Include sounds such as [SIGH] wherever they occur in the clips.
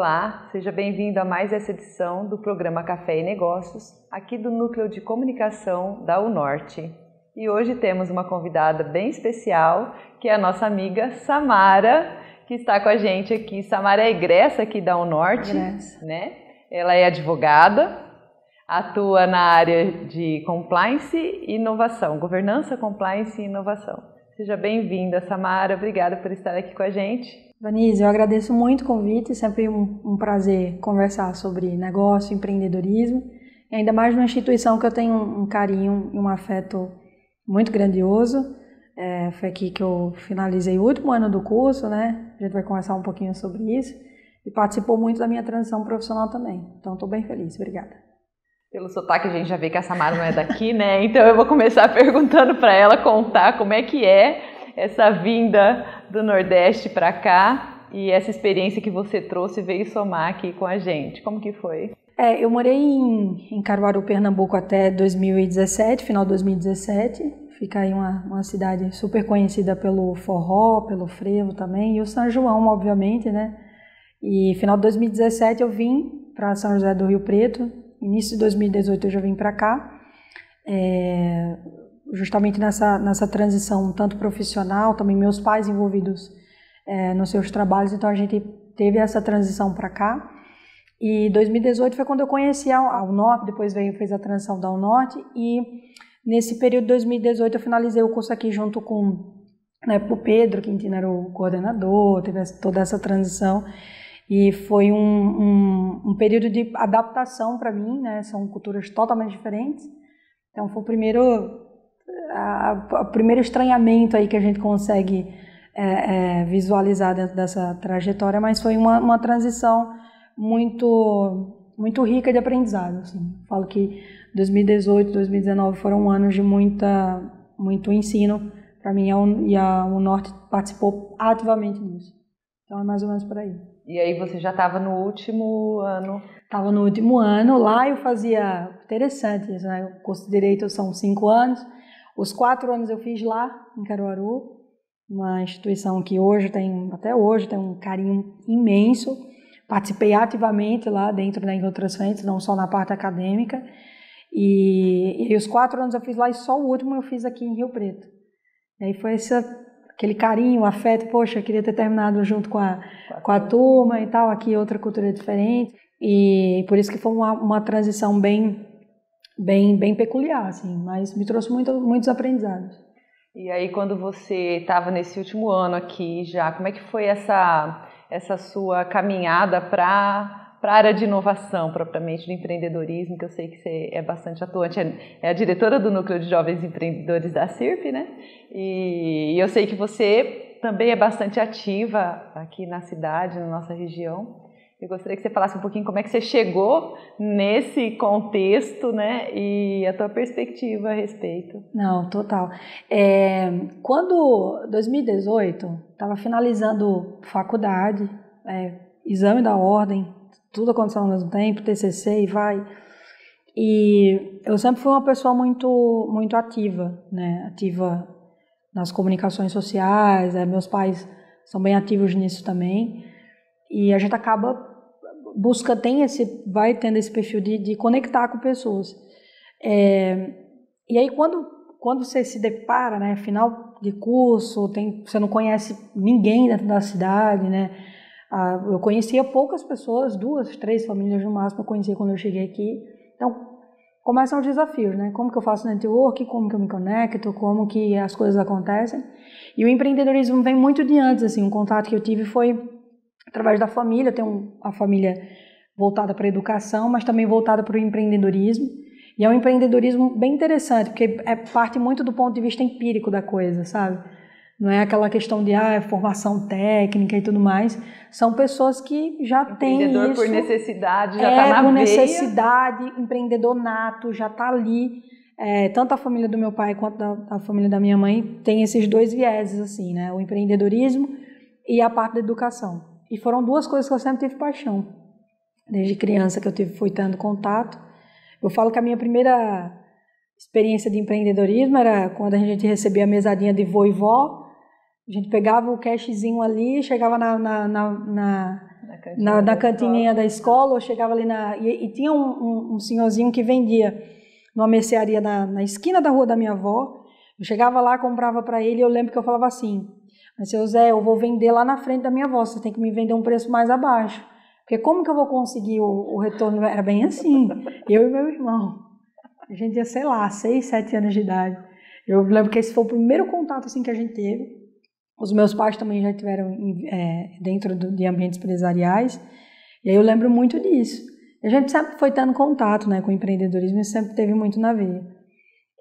Olá, seja bem-vindo a mais essa edição do programa Café e Negócios, aqui do Núcleo de Comunicação da UNORTE. E hoje temos uma convidada bem especial, que é a nossa amiga Samara, que está com a gente aqui. Samara é egressa aqui da UNORTE, egressa. né? Ela é advogada, atua na área de compliance e inovação, governança, compliance e inovação. Seja bem-vinda, Samara. Obrigada por estar aqui com a gente. Vanise, eu agradeço muito o convite, sempre um, um prazer conversar sobre negócio, empreendedorismo, e ainda mais numa instituição que eu tenho um, um carinho e um afeto muito grandioso. É, foi aqui que eu finalizei o último ano do curso, né? A gente vai conversar um pouquinho sobre isso. E participou muito da minha transição profissional também. Então, estou bem feliz. Obrigada. Pelo sotaque, a gente já vê que a Samara não é daqui, né? Então, eu vou começar [LAUGHS] perguntando para ela contar como é que é essa vinda do Nordeste para cá e essa experiência que você trouxe veio somar aqui com a gente. Como que foi? É, eu morei em, em Caruaru, Pernambuco até 2017, final de 2017. Fica aí uma, uma cidade super conhecida pelo forró, pelo frevo também, e o São João, obviamente, né? E final de 2017 eu vim para São José do Rio Preto, início de 2018 eu já vim para cá. É, justamente nessa, nessa transição, tanto profissional, também meus pais envolvidos é, nos seus trabalhos, então a gente teve essa transição para cá. E 2018 foi quando eu conheci a UNOP, depois veio fez a transição da UNOT e nesse período de 2018 eu finalizei o curso aqui junto com né, o Pedro que era o coordenador, teve toda essa transição e foi um, um, um período de adaptação para mim, né? São culturas totalmente diferentes. Então foi o primeiro o primeiro estranhamento aí que a gente consegue é, é, visualizar dentro dessa trajetória, mas foi uma, uma transição muito muito rica de aprendizado. Assim. Falo que 2018, 2019 foram anos de muita muito ensino para mim e a norte participou ativamente nisso. Então é mais ou menos por aí. E aí você já estava no último ano? Estava no último ano. Lá eu fazia interessante, né? O curso de direito são cinco anos. Os quatro anos eu fiz lá, em Caruaru, uma instituição que hoje tem, até hoje, tem um carinho imenso. Participei ativamente lá dentro da frente, não só na parte acadêmica. E, e, os quatro anos eu fiz lá e só o último eu fiz aqui em Rio Preto. E aí foi esse, aquele carinho, afeto, poxa, eu queria ter terminado junto com a, com a turma e tal, aqui outra cultura diferente. E por isso que foi uma, uma transição bem bem, bem peculiar, assim, mas me trouxe muito, muitos aprendizados. E aí, quando você estava nesse último ano aqui já, como é que foi essa, essa sua caminhada para para a área de inovação, propriamente do empreendedorismo, que eu sei que você é bastante atuante, é, é a diretora do Núcleo de Jovens Empreendedores da CIRP, né? E eu sei que você também é bastante ativa aqui na cidade, na nossa região. Eu gostaria que você falasse um pouquinho como é que você chegou nesse contexto, né? E a tua perspectiva a respeito. Não, total. É, quando 2018 estava finalizando faculdade, é, exame da ordem, tudo acontecendo ao mesmo tempo, TCC e vai. E eu sempre fui uma pessoa muito, muito ativa, né? Ativa nas comunicações sociais. É, meus pais são bem ativos nisso também. E a gente acaba busca tem esse, vai tendo esse perfil de, de conectar com pessoas. É, e aí quando, quando você se depara, né, final de curso, tem, você não conhece ninguém dentro da cidade, né? Ah, eu conhecia poucas pessoas, duas, três famílias no máximo eu conhecia quando eu cheguei aqui. Então, começam os desafios, né? Como que eu faço network, como que eu me conecto, como que as coisas acontecem. E o empreendedorismo vem muito de antes, assim, um contato que eu tive foi através da família. Eu tenho a família voltada para a educação, mas também voltada para o empreendedorismo. E é um empreendedorismo bem interessante, porque é parte muito do ponto de vista empírico da coisa, sabe? Não é aquela questão de ah, formação técnica e tudo mais. São pessoas que já têm isso. por necessidade, já está é, tá na por veia. necessidade, empreendedor nato, já está ali. É, tanto a família do meu pai quanto a família da minha mãe tem esses dois vieses, assim, né? O empreendedorismo e a parte da educação. E foram duas coisas que eu sempre tive paixão. Desde criança que eu tive, fui tendo contato. Eu falo que a minha primeira experiência de empreendedorismo era quando a gente recebia a mesadinha de vovó, e vó. A gente pegava o cashzinho ali, chegava na, na, na, na na cantininha, na, da, cantininha escola. da escola, chegava ali na. E, e tinha um, um, um, senhorzinho que vendia numa mercearia na, na esquina da rua da minha avó. Eu chegava lá, comprava para ele, eu lembro que eu falava assim: mas seu Zé, eu vou vender lá na frente da minha avó, você tem que me vender um preço mais abaixo. Porque como que eu vou conseguir o, o retorno? Era bem assim, [LAUGHS] eu e meu irmão. A gente ia, sei lá, seis, sete anos de idade. Eu lembro que esse foi o primeiro contato assim que a gente teve. Os meus pais também já tiveram é, dentro do, de ambientes empresariais. E aí eu lembro muito disso. A gente sempre foi tendo contato né, com o empreendedorismo e sempre teve muito na veia.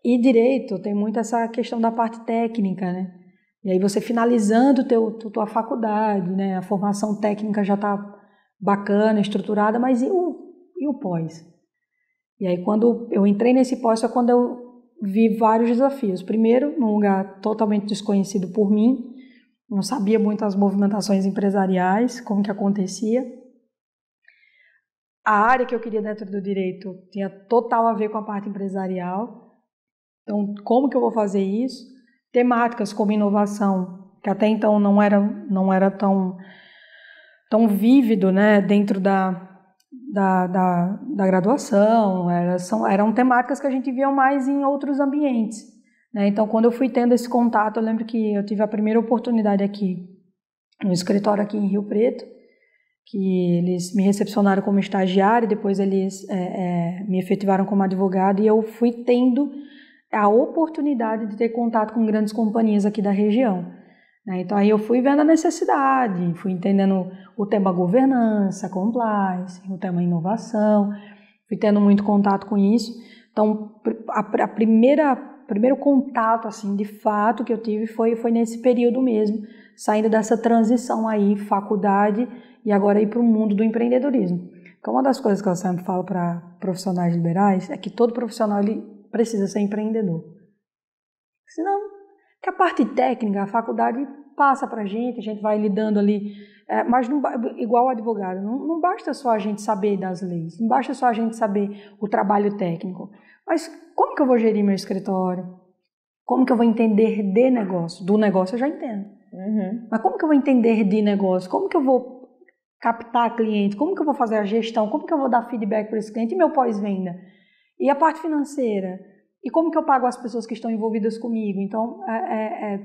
E direito tem muito essa questão da parte técnica, né? E aí você finalizando teu tua faculdade, né? A formação técnica já está bacana, estruturada, mas e o e o pós? E aí quando eu entrei nesse pós foi quando eu vi vários desafios. Primeiro, num lugar totalmente desconhecido por mim, não sabia muito as movimentações empresariais, como que acontecia. A área que eu queria dentro do direito tinha total a ver com a parte empresarial. Então, como que eu vou fazer isso? temáticas como inovação, que até então não era, não era tão, tão vívido né, dentro da, da, da, da graduação, era, são, eram temáticas que a gente via mais em outros ambientes. Né? Então, quando eu fui tendo esse contato, eu lembro que eu tive a primeira oportunidade aqui, no escritório aqui em Rio Preto, que eles me recepcionaram como e depois eles é, é, me efetivaram como advogada, e eu fui tendo a oportunidade de ter contato com grandes companhias aqui da região. Né? Então aí eu fui vendo a necessidade, fui entendendo o tema governança, compliance, o tema inovação, fui tendo muito contato com isso. Então a, a primeira primeiro contato assim de fato que eu tive foi foi nesse período mesmo, saindo dessa transição aí faculdade e agora ir para o mundo do empreendedorismo. Então uma das coisas que eu sempre falo para profissionais liberais é que todo profissional ele precisa ser empreendedor. Senão, que a parte técnica, a faculdade passa para a gente, a gente vai lidando ali, é, mas não, igual advogado, não, não basta só a gente saber das leis, não basta só a gente saber o trabalho técnico, mas como que eu vou gerir meu escritório? Como que eu vou entender de negócio? Do negócio eu já entendo. Uhum. Mas como que eu vou entender de negócio? Como que eu vou captar cliente? Como que eu vou fazer a gestão? Como que eu vou dar feedback para esse cliente? E meu pós-venda? E a parte financeira? E como que eu pago as pessoas que estão envolvidas comigo? Então, é, é, é,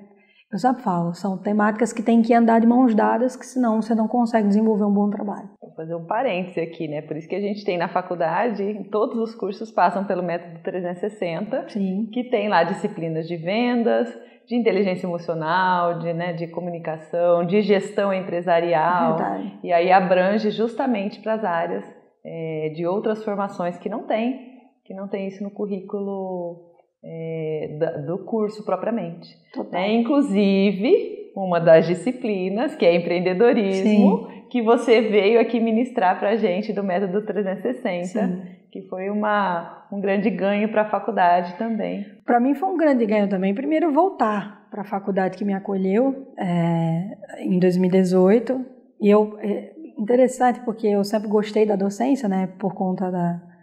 eu sempre falo, são temáticas que têm que andar de mãos dadas, que senão você não consegue desenvolver um bom trabalho. Vou fazer um parêntese aqui, né? Por isso que a gente tem na faculdade, todos os cursos passam pelo método 360, Sim. que tem lá disciplinas de vendas, de inteligência emocional, de, né, de comunicação, de gestão empresarial. Verdade. E aí abrange justamente para as áreas é, de outras formações que não tem que não tem isso no currículo é, do curso propriamente. Né? Inclusive, uma das disciplinas, que é empreendedorismo, Sim. que você veio aqui ministrar para a gente do método 360, Sim. que foi uma, um grande ganho para a faculdade também. Para mim foi um grande ganho também. Primeiro, voltar para a faculdade que me acolheu é, em 2018. E eu, é, interessante porque eu sempre gostei da docência, né, por conta da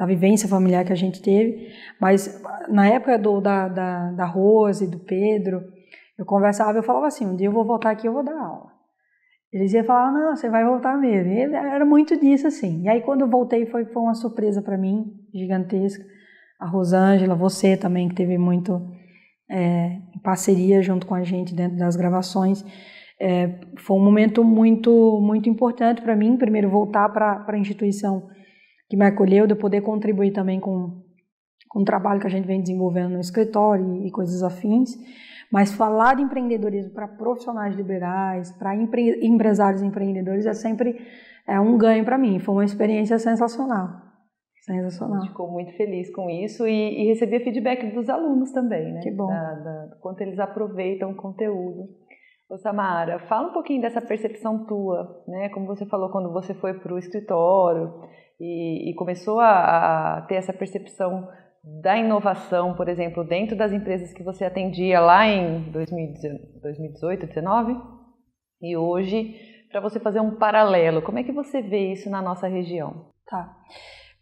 da vivência familiar que a gente teve. Mas na época do, da, da, da Rose, do Pedro, eu conversava, eu falava assim, um dia eu vou voltar aqui, eu vou dar aula. Eles iam falar, não, você vai voltar mesmo. E era muito disso, assim. E aí, quando eu voltei, foi, foi uma surpresa para mim, gigantesca. A Rosângela, você também, que teve muito é, parceria junto com a gente dentro das gravações. É, foi um momento muito, muito importante para mim, primeiro, voltar para a instituição que me acolheu, de poder contribuir também com, com o trabalho que a gente vem desenvolvendo no escritório e, coisas afins. Mas falar de empreendedorismo para profissionais liberais, para empre, empresários e empreendedores é sempre é um ganho para mim. Foi uma experiência sensacional. Sensacional. Ficou muito feliz com isso e, e recebia feedback dos alunos também, né? Que bom. Da, da, quanto eles aproveitam o conteúdo. Ô Samara, fala um pouquinho dessa percepção tua, né? Como você falou quando você foi para o escritório, e, e começou a, a, ter essa percepção da inovação, por exemplo, dentro das empresas que você atendia lá em 2018, 2019 e hoje, para você fazer um paralelo, como é que você vê isso na nossa região? Tá.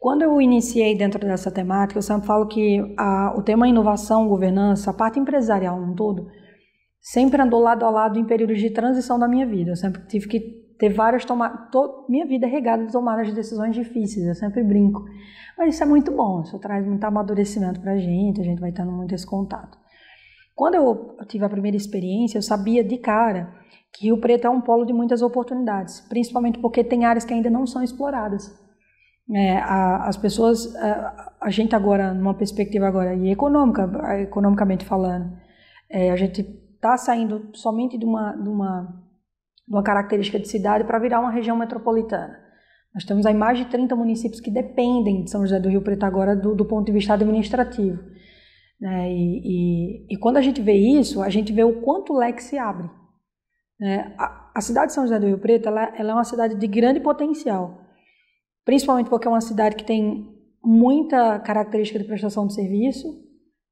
Quando eu iniciei dentro dessa temática, eu sempre falo que a, o tema inovação, governança, a parte empresarial no todo, sempre andou lado a lado em períodos de transição da minha vida. Eu sempre tive que ter várias tomadas. Minha vida é regada de tomar as decisões difíceis, eu sempre brinco. Mas isso é muito bom, isso traz muito amadurecimento para a gente, a gente vai tendo muito esse contato. Quando eu tive a primeira experiência, eu sabia de cara que Rio Preto é um polo de muitas oportunidades, principalmente porque tem áreas que ainda não são exploradas. É, a, as pessoas, a, é, a, gente agora, numa perspectiva agora e econômica, economicamente falando, é, a gente está saindo somente de uma, de uma de uma característica de cidade para virar uma região metropolitana. Nós temos aí mais de 30 municípios que dependem de São José do Rio Preto agora do, do ponto de vista administrativo. Né? E, e, e, quando a gente vê isso, a gente vê o quanto o leque se abre. Né? A, a, cidade de São José do Rio Preto ela, ela é uma cidade de grande potencial, principalmente porque é uma cidade que tem muita característica de prestação de serviço,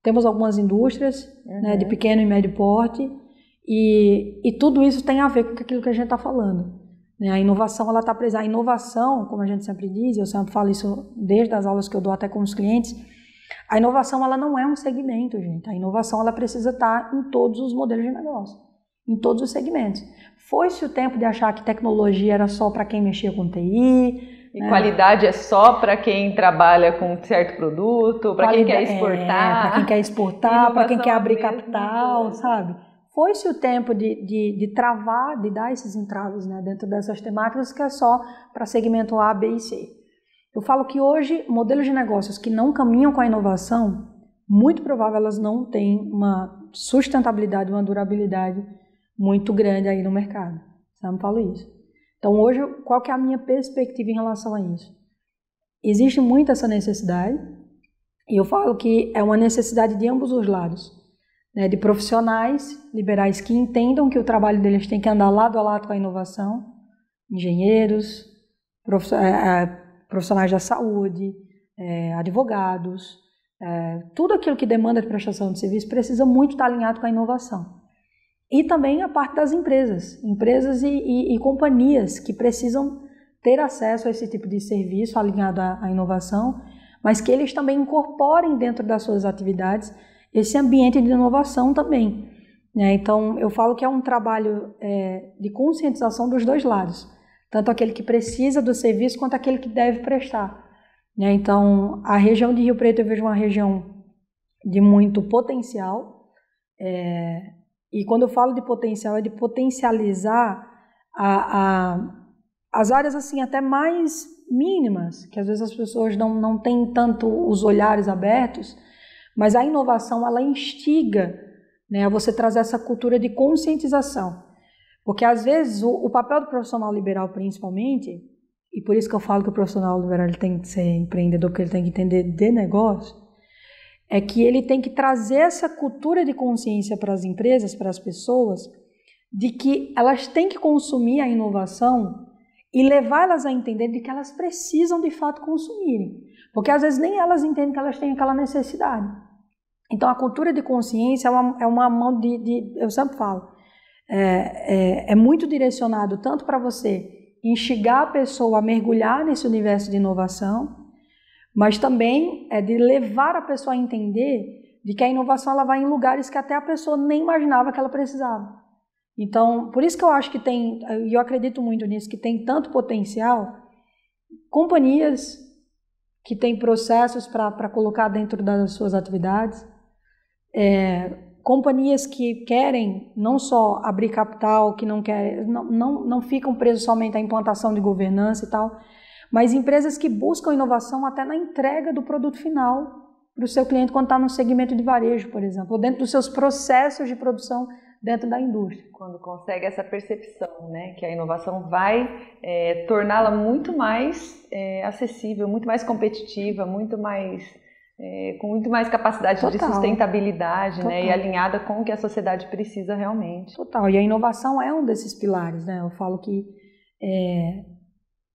temos algumas indústrias uhum. né, de uhum. pequeno e médio porte, e, e tudo isso tem a ver com aquilo que a gente está falando. Né? A inovação, ela está presa. A inovação, como a gente sempre diz, eu sempre falo isso desde as aulas que eu dou até com os clientes, a inovação, ela não é um segmento, gente. A inovação, ela precisa estar tá em todos os modelos de negócio, em todos os segmentos. Foi-se o tempo de achar que tecnologia era só para quem mexia com TI, e né? qualidade é só para quem trabalha com certo produto, para é, quem quer exportar. É, para quem quer exportar, para quem quer abrir capital, sabe? foi-se o tempo de, de, de, travar, de dar esses entraves né, dentro dessas temáticas que é só para segmento A, B e C. Eu falo que hoje, modelos de negócios que não caminham com a inovação, muito provável elas não têm uma sustentabilidade, uma durabilidade muito grande aí no mercado. Sabe, falo isso. Então hoje, qual que é a minha perspectiva em relação a isso? Existe muito essa necessidade, e eu falo que é uma necessidade de ambos os lados né, de profissionais liberais que entendam que o trabalho deles tem que andar lado a lado com a inovação, engenheiros, é, é, profissionais da saúde, é, advogados, tudo aquilo que demanda de prestação de serviço precisa muito estar alinhado com a inovação. E também a parte das empresas, empresas e, e, e companhias que precisam ter acesso a esse tipo de serviço alinhado à, à inovação, mas que eles também incorporem dentro das suas atividades esse ambiente de inovação também. Né? Então, eu falo que é um trabalho é, de conscientização dos dois lados, tanto aquele que precisa do serviço quanto aquele que deve prestar. Né? Então, a região de Rio Preto eu vejo uma região de muito potencial, é, e quando eu falo de potencial, é de potencializar a, a as áreas assim até mais mínimas, que às vezes as pessoas não, não têm tanto os olhares abertos, mas a inovação ela instiga né, a você trazer essa cultura de conscientização. Porque às vezes o, o, papel do profissional liberal, principalmente, e por isso que eu falo que o profissional liberal ele tem que ser empreendedor, porque ele tem que entender de negócio, é que ele tem que trazer essa cultura de consciência para as empresas, para as pessoas, de que elas têm que consumir a inovação e levá-las a entender de que elas precisam de fato consumirem. Porque às vezes nem elas entendem que elas têm aquela necessidade. Então, a cultura de consciência é uma, é uma mão de, de, Eu sempre falo, é, é, é muito direcionado tanto para você instigar a pessoa a mergulhar nesse universo de inovação, mas também é de levar a pessoa a entender de que a inovação ela vai em lugares que até a pessoa nem imaginava que ela precisava. Então, por isso que eu acho que tem, e eu acredito muito nisso, que tem tanto potencial, companhias que têm processos para colocar dentro das suas atividades, é, companhias que querem não só abrir capital, que não querem, não, não, não ficam presos somente à implantação de governança e tal, mas empresas que buscam inovação até na entrega do produto final para o seu cliente quando está no segmento de varejo, por exemplo, ou dentro dos seus processos de produção dentro da indústria. Quando consegue essa percepção, né, que a inovação vai é, torná-la muito mais é, acessível, muito mais competitiva, muito mais é, com muito mais capacidade Total. de sustentabilidade, né? E alinhada com o que a sociedade precisa realmente. Total. E a inovação é um desses pilares, né? Eu falo que é,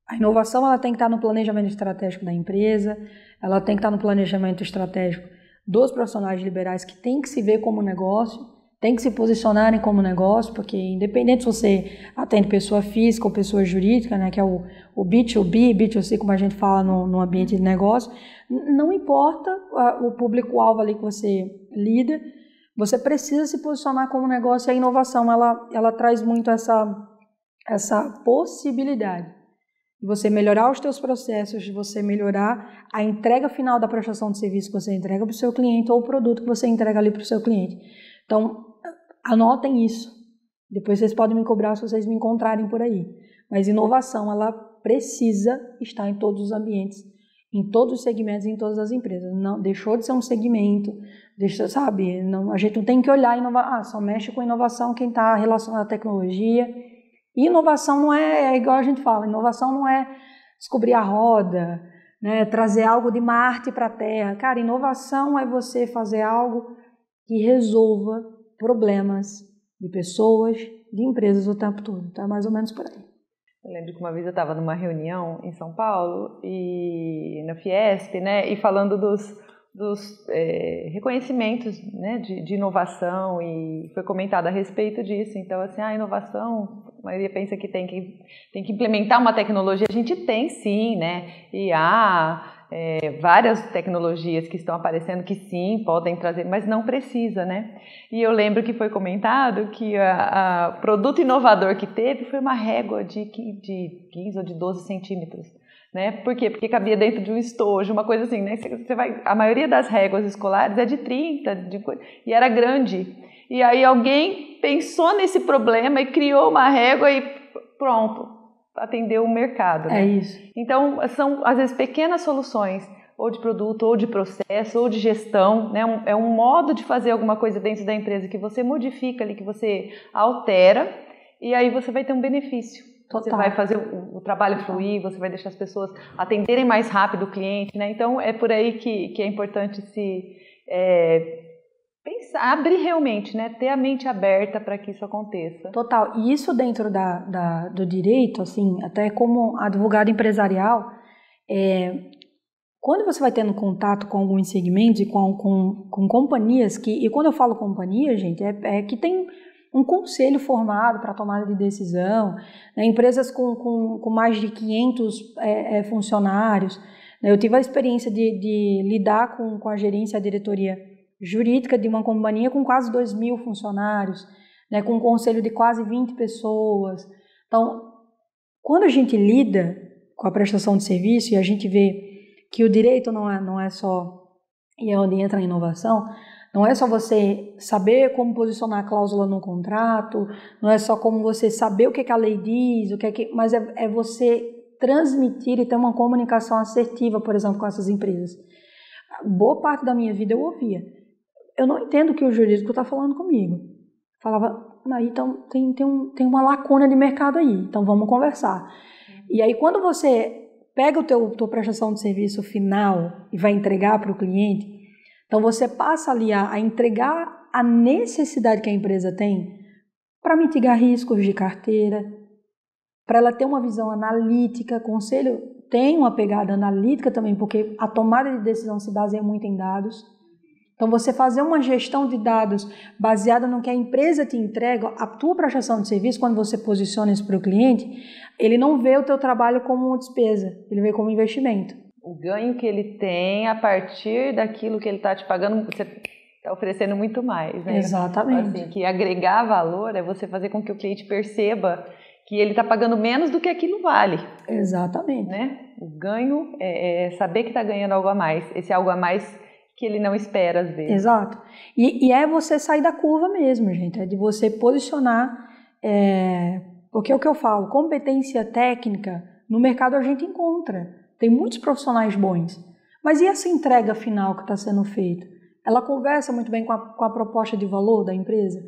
a inovação ela tem que estar no planejamento estratégico da empresa, ela tem que estar no planejamento estratégico dos profissionais liberais que tem que se ver como negócio tem que se posicionarem como negócio, porque independente se você atende pessoa física ou pessoa jurídica, né, que é o, o B2B, B2C, como a gente fala no, no ambiente de negócio, não importa a, o público-alvo ali que você lida, você precisa se posicionar como negócio e a inovação, ela, ela traz muito essa, essa possibilidade de você melhorar os seus processos, de você melhorar a entrega final da prestação de serviço que você entrega para o seu cliente ou o produto que você entrega ali para o seu cliente. Então, Anotem isso. Depois vocês podem me cobrar se vocês me encontrarem por aí. Mas inovação, ela precisa estar em todos os ambientes, em todos os segmentos, em todas as empresas. Não deixou de ser um segmento, deixa, sabe? Não, a gente não tem que olhar inova, ah, só mexe com inovação quem está relacionado à tecnologia. E inovação não é, é igual a gente fala. Inovação não é descobrir a roda, né, trazer algo de Marte para a Terra. Cara, inovação é você fazer algo que resolva problemas de pessoas, de empresas o tempo todo. Tá mais ou menos por aí. Eu lembro que uma vez eu estava numa reunião em São Paulo e na Fiesp, né, e falando dos, dos é, reconhecimentos né, de, de, inovação e foi comentado a respeito disso. Então, assim, a ah, inovação, a maioria pensa que tem que, tem que implementar uma tecnologia. A gente tem sim, né? IA, é, várias tecnologias que estão aparecendo que sim, podem trazer, mas não precisa, né? E eu lembro que foi comentado que o produto inovador que teve foi uma régua de, de 15 ou de 12 centímetros. Né? Por quê? Porque cabia dentro de um estojo, uma coisa assim, né? Você vai, a maioria das réguas escolares é de 30, de, e era grande. E aí alguém pensou nesse problema e criou uma régua e pronto, atender o mercado. É né? É isso. Então, são às vezes pequenas soluções, ou de produto, ou de processo, ou de gestão. Né? é um modo de fazer alguma coisa dentro da empresa que você modifica ali, que você altera, e aí você vai ter um benefício. Total. Você vai fazer o, o trabalho Total. fluir, você vai deixar as pessoas atenderem mais rápido o cliente. Né? Então, é por aí que, que é importante se. É, pensar, abrir realmente, né? Ter a mente aberta para que isso aconteça. Total. E isso dentro da, da, do direito, assim, até como advogado empresarial, é, quando você vai tendo contato com alguns segmentos e com, com, com companhias que. E quando eu falo companhia, gente, é, é que tem um conselho formado para tomada de decisão, né? empresas com, com, com, mais de 500 é, é, funcionários. Né? Eu tive a experiência de, de lidar com, com a gerência, a diretoria jurídica de uma companhia com quase 2 mil funcionários, né, com um conselho de quase 20 pessoas. Então, quando a gente lida com a prestação de serviço e a gente vê que o direito não é, não é só, e é onde entra a inovação, não é só você saber como posicionar a cláusula no contrato, não é só como você saber o que, é que a lei diz, o que, é que mas é, é você transmitir e ter uma comunicação assertiva, por exemplo, com essas empresas. Boa parte da minha vida eu ouvia eu não entendo o que o jurídico está falando comigo. Falava, aí então tem, tem, um, tem uma lacuna de mercado aí, então vamos conversar. Uhum. E aí quando você pega o teu tua prestação de serviço final e vai entregar para o cliente, então você passa ali a, a entregar a necessidade que a empresa tem para mitigar riscos de carteira, para ela ter uma visão analítica, conselho tem uma pegada analítica também, porque a tomada de decisão se baseia muito em dados. Então, você fazer uma gestão de dados baseada no que a empresa te entrega, a tua prestação de serviço, quando você posiciona isso para o cliente, ele não vê o teu trabalho como uma despesa, ele vê como investimento. O ganho que ele tem a partir daquilo que ele está te pagando, você está oferecendo muito mais, né? Exatamente. Assim, que agregar valor é você fazer com que o cliente perceba que ele está pagando menos do que aquilo vale. Exatamente. Né? O ganho é, é saber que está ganhando algo a mais. Esse algo a mais que ele não espera às vezes. Exato. E, e é você sair da curva mesmo, gente. É de você posicionar. É, porque é o que eu falo, competência técnica no mercado a gente encontra. Tem muitos profissionais bons. Mas e essa entrega final que está sendo feita? Ela conversa muito bem com a, com a proposta de valor da empresa?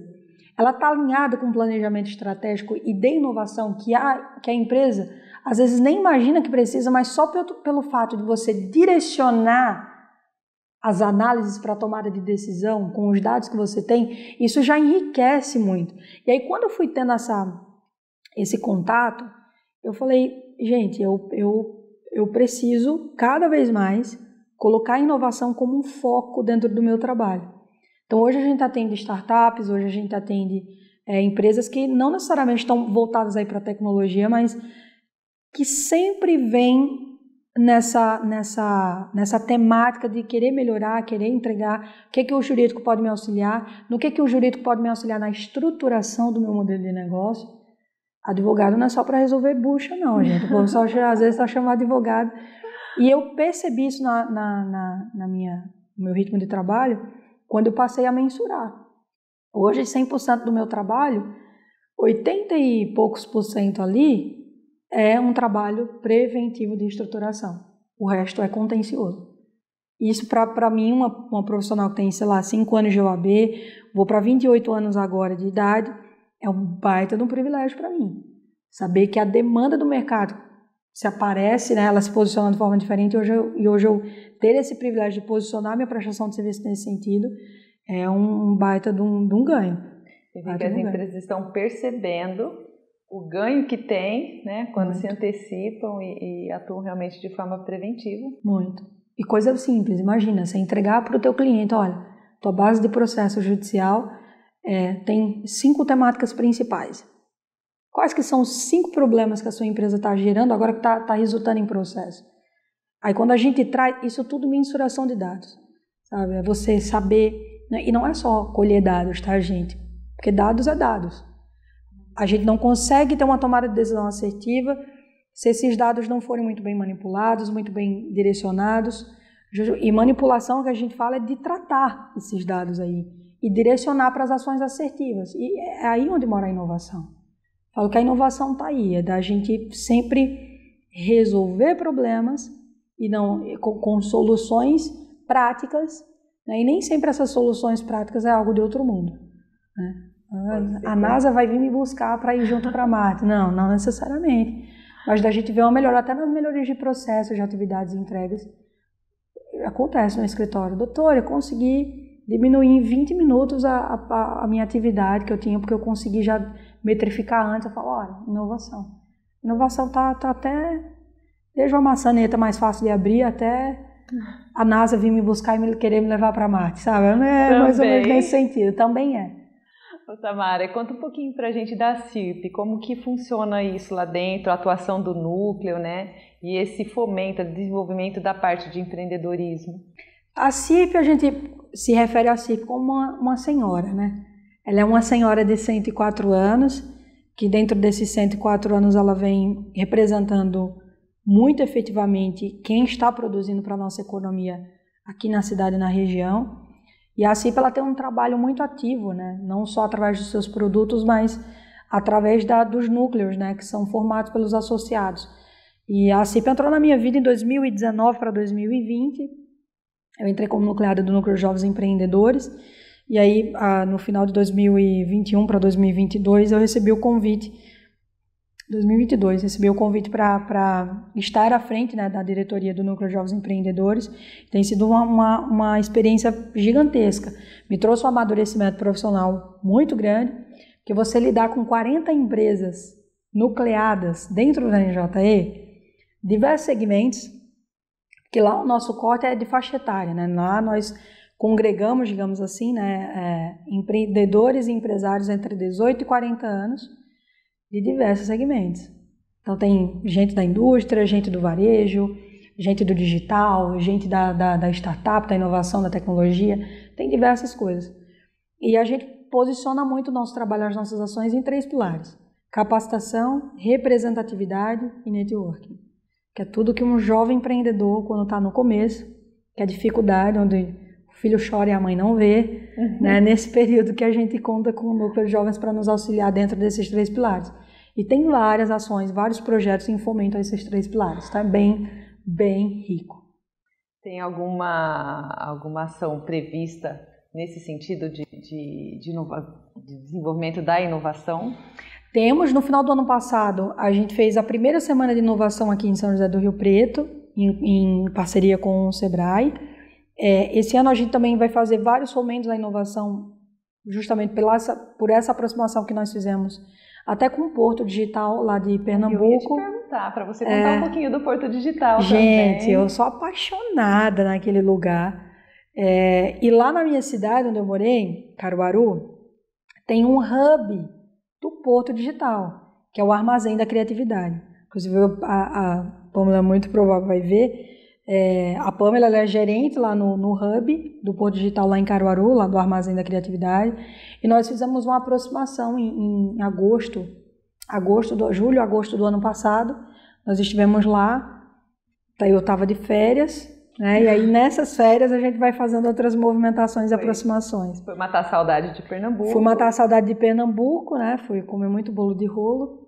Ela está alinhada com o planejamento estratégico e de inovação que a, que a empresa às vezes nem imagina que precisa, mas só pelo, pelo fato de você direcionar as análises para tomada de decisão, com os dados que você tem, isso já enriquece muito. E aí, quando eu fui tendo essa, esse contato, eu falei, gente, eu, eu, eu preciso cada vez mais colocar a inovação como um foco dentro do meu trabalho. Então, hoje a gente atende startups, hoje a gente atende é, empresas que não necessariamente estão voltadas aí para a tecnologia, mas que sempre vêm nessa, nessa, nessa temática de querer melhorar, querer entregar, o que, que o jurídico pode me auxiliar, no que, que o jurídico pode me auxiliar na estruturação do meu modelo de negócio. Advogado não é só para resolver bucha, não, gente. O só, [LAUGHS] às vezes está chamado advogado. E eu percebi isso na, na, na, na, minha, no meu ritmo de trabalho quando eu passei a mensurar. Hoje, 100% do meu trabalho, 80 e poucos por cento ali, é um trabalho preventivo de estruturação. O resto é contencioso. Isso, para mim, uma, uma profissional que tem, sei lá, 5 anos de OAB, vou para 28 anos agora de idade, é um baita de um privilégio para mim. Saber que a demanda do mercado se aparece, né, ela se posiciona de forma diferente, hoje eu, e hoje eu ter esse privilégio de posicionar minha prestação de serviço nesse sentido é um, baita de um, de um ganho. E que as empresas ganho. estão percebendo o ganho que tem, né, quando Muito. se antecipam e, e, atuam realmente de forma preventiva. Muito. E coisa simples, imagina, você entregar para o teu cliente, olha, tua base de processo judicial é, tem cinco temáticas principais. Quais que são os cinco problemas que a sua empresa está gerando agora que está tá resultando em processo? Aí quando a gente traz isso tudo mensuração de dados, sabe? É você saber, né? e não é só colher dados, tá, gente? Porque dados é dados a gente não consegue ter uma tomada de decisão assertiva se esses dados não forem muito bem manipulados, muito bem direcionados. E manipulação que a gente fala é de tratar esses dados aí e direcionar para as ações assertivas. E é aí onde mora a inovação. Falo que a inovação está aí, é da gente sempre resolver problemas e não com, com soluções práticas. Né? E nem sempre essas soluções práticas é algo de outro mundo. Né? a NASA vai vir me buscar para ir junto para Marte. Não, não necessariamente. Mas da gente ver uma melhora, até nas melhorias de processos, de atividades e entregas, acontece no escritório. Doutor, eu consegui diminuir em 20 minutos a, a, a minha atividade que eu tinha, porque eu consegui já metrificar antes. Eu falo, olha, inovação. Inovação tá, tá até... Desde uma maçaneta mais fácil de abrir até a NASA vir me buscar e me, querer me levar para Marte, sabe? É Também. mais ou menos nesse sentido. Também é. Ô, Tamara, conta um pouquinho para a gente da CIRP, como que funciona isso lá dentro, a atuação do núcleo, né? E esse fomento, desenvolvimento da parte de empreendedorismo. A CIRP, a gente se refere a CIRP como uma, uma senhora, né? Ela é uma senhora de 104 anos, que dentro desses 104 anos ela vem representando muito efetivamente quem está produzindo para a nossa economia aqui na cidade e na região. E a CIP ela tem um trabalho muito ativo, né? não só através dos seus produtos, mas através da, dos núcleos, né? que são formados pelos associados. E a CIP entrou na minha vida em 2019 para 2020. Eu entrei como nucleada do Núcleo Jovens Empreendedores. E aí, no final de 2021 para 2022, eu recebi o convite 2022, recebi o convite para estar à frente né, da diretoria do Núcleo Jovens Empreendedores. Tem sido uma, uma, uma, experiência gigantesca. Me trouxe um amadurecimento profissional muito grande, que você lidar com 40 empresas nucleadas dentro da NJE, diversos segmentos, que lá o nosso corte é de faixa etária. Né? Lá nós congregamos, digamos assim, né, é, empreendedores e empresários entre 18 e 40 anos de diversos segmentos. Então, tem gente da indústria, gente do varejo, gente do digital, gente da, da, da startup, da inovação, da tecnologia, tem diversas coisas. E a gente posiciona muito o nosso trabalho, as nossas ações em três pilares: capacitação, representatividade e networking, que é tudo que um jovem empreendedor, quando está no começo, que é a dificuldade, onde o filho chora e a mãe não vê, uhum. né? nesse período que a gente conta com o núcleo de jovens para nos auxiliar dentro desses três pilares. E tem várias ações, vários projetos em fomento a esses três pilares. Tá bem, bem rico. Tem alguma, alguma ação prevista nesse sentido de, de, de, inova, de desenvolvimento da inovação? Temos, no final do ano passado, a gente fez a primeira semana de inovação aqui em São José do Rio Preto, em, em parceria com o Sebrae. É, esse ano a gente também vai fazer vários fomentos da inovação, justamente pela essa, por essa aproximação que nós fizemos até com o Porto Digital lá de Pernambuco. Eu ia te perguntar, para você contar é... um pouquinho do Porto Digital Gente, também. eu sou apaixonada naquele lugar. É... E lá na minha cidade, onde eu morei, Caruaru, tem um hub do Porto Digital, que é o Armazém da Criatividade. Inclusive, a, a Pamela muito provável vai ver é, a Pamela é gerente lá no, no Hub do Porto Digital, lá em Caruaru, lá do Armazém da Criatividade. E nós fizemos uma aproximação em, em agosto, agosto do, julho, agosto do ano passado. Nós estivemos lá, eu estava de férias, né? E aí nessas férias a gente vai fazendo outras movimentações e aproximações. Foi matar a saudade de Pernambuco. Fui matar a saudade de Pernambuco, né? Fui comer muito bolo de rolo.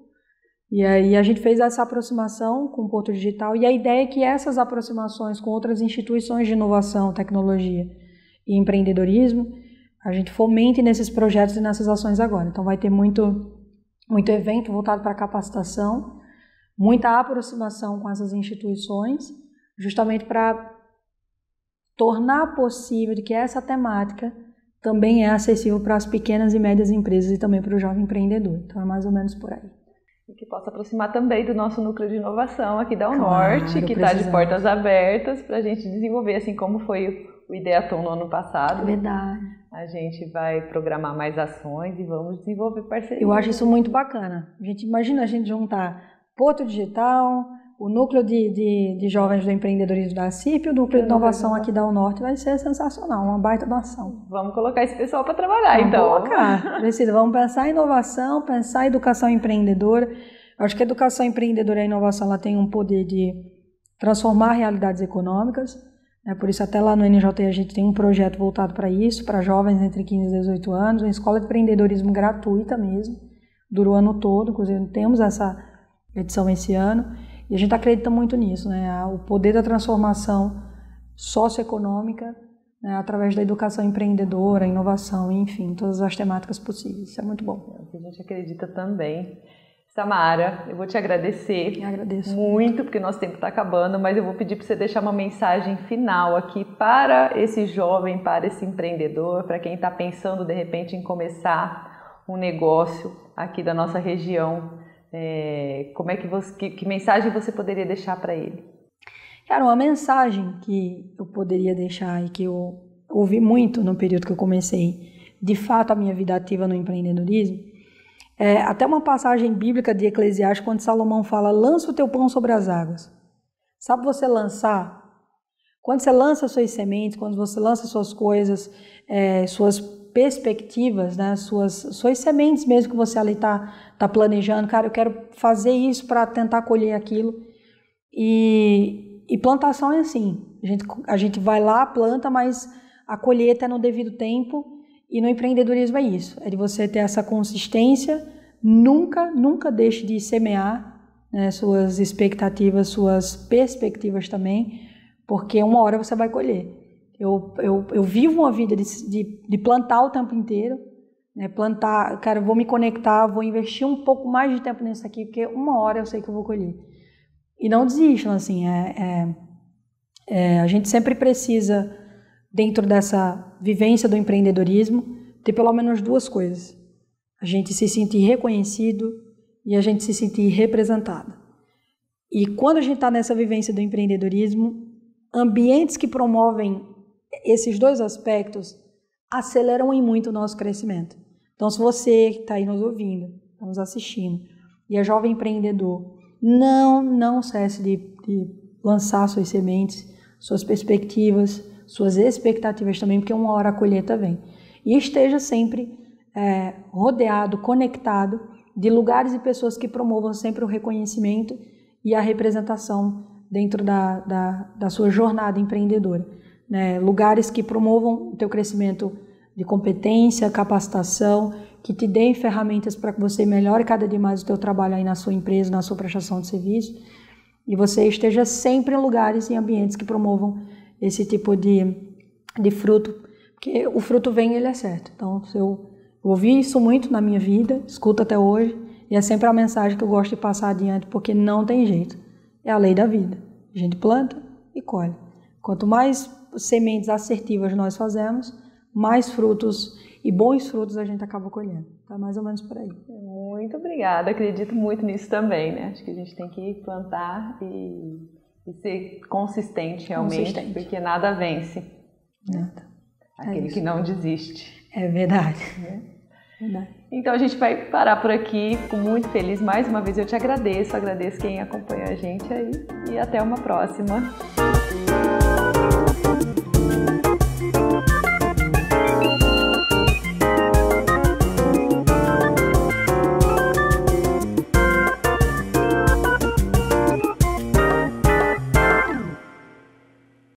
E aí a gente fez essa aproximação com o Porto Digital e a ideia é que essas aproximações com outras instituições de inovação, tecnologia e empreendedorismo, a gente fomente nesses projetos e nessas ações agora. Então vai ter muito muito evento voltado para capacitação, muita aproximação com essas instituições, justamente para tornar possível que essa temática também é acessível para as pequenas e médias empresas e também para o jovem empreendedor. Então é mais ou menos por aí que possa aproximar também do nosso núcleo de inovação aqui da norte claro, que está de portas abertas para a gente desenvolver, assim como foi o Ideatom no ano passado. Verdade. A gente vai programar mais ações e vamos desenvolver parcerias. Eu acho isso muito bacana. A gente imagina a gente juntar Porto Digital, o núcleo de, de, de jovens do empreendedorismo da CIP e o núcleo de inovação aqui da Norte vai ser sensacional, uma baita doação. Vamos colocar esse pessoal para trabalhar, vamos então. Colocar. Precisa, vamos pensar em inovação, pensar em educação empreendedora. acho que a educação empreendedora e a inovação ela tem um poder de transformar realidades econômicas. Né? Por isso, até lá no NJT a gente tem um projeto voltado para isso, para jovens entre 15 e 18 anos, uma escola de empreendedorismo gratuita mesmo, durou o ano todo, inclusive temos essa edição esse ano. E a gente acredita muito nisso, né? O poder da transformação socioeconômica né? através da educação empreendedora, inovação, enfim, todas as temáticas possíveis. Isso é muito bom. É o que a gente acredita também. Samara, eu vou te agradecer muito, porque nosso tempo está acabando, mas eu vou pedir para você deixar uma mensagem final aqui para esse jovem, para esse empreendedor, para quem está pensando de repente em começar um negócio aqui da nossa região é, como é que você, que, que mensagem você poderia deixar para ele? Cara, uma mensagem que eu poderia deixar e que eu ouvi muito no período que eu comecei, de fato, a minha vida ativa no empreendedorismo, é até uma passagem bíblica de Eclesiastes, quando Salomão fala: lança o teu pão sobre as águas. Sabe você lançar? Quando você lança suas sementes, quando você lança suas coisas, é, suas perspectivas, né, suas, suas sementes mesmo que você ali está tá planejando, cara, eu quero fazer isso para tentar colher aquilo. E, e plantação é assim, a gente, a gente vai lá, planta, mas a colheita é no devido tempo e no empreendedorismo é isso, é de você ter essa consistência, nunca, nunca deixe de semear né, suas expectativas, suas perspectivas também, porque uma hora você vai colher. Eu, eu, eu vivo uma vida de, de, de plantar o tempo inteiro, né? plantar, cara, vou me conectar, vou investir um pouco mais de tempo nisso aqui, porque uma hora eu sei que eu vou colher. E não desistam, assim, é, é, é, a gente sempre precisa, dentro dessa vivência do empreendedorismo, ter pelo menos duas coisas. A gente se sentir reconhecido e a gente se sentir representado. E quando a gente está nessa vivência do empreendedorismo, ambientes que promovem esses dois aspectos aceleram em muito o nosso crescimento. Então, se você que está aí nos ouvindo, está nos assistindo, e é jovem empreendedor, não, não cesse de, de lançar suas sementes, suas perspectivas, suas expectativas também, porque uma hora a colheita vem. E esteja sempre é, rodeado, conectado de lugares e pessoas que promovam sempre o reconhecimento e a representação dentro da, da, da sua jornada empreendedora né? lugares que promovam o teu crescimento de competência, capacitação, que te deem ferramentas para que você melhore cada dia mais o teu trabalho aí na sua empresa, na sua prestação de serviço, e você esteja sempre em lugares e ambientes que promovam esse tipo de, de fruto, porque o fruto vem e ele é certo. Então, eu, eu ouvi isso muito na minha vida, escuto até hoje, e é sempre a mensagem que eu gosto de passar adiante, porque não tem jeito. É a lei da vida. A gente planta e colhe. Quanto mais sementes assertivas nós fazemos, mais frutos e bons frutos a gente acaba colhendo. Tá mais ou menos por aí. Muito obrigada. Acredito muito nisso também, né? Acho que a gente tem que plantar e, e ser consistente realmente, consistente. porque nada vence. Nada. Né? Aquele é que não desiste. É verdade. Né? É. Então a gente vai parar por aqui. Fico muito feliz. Mais uma vez eu te agradeço, agradeço quem acompanha a gente aí e até uma próxima.